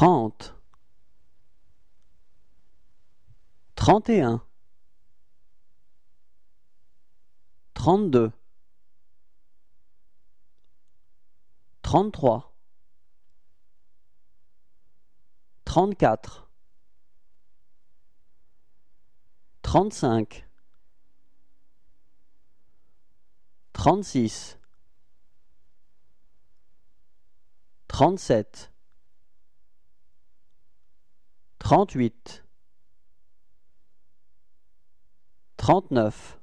trente, trente et un, trente-deux, trente-trois, trente-quatre, trente-cinq, trente-six, trente-sept. 38 39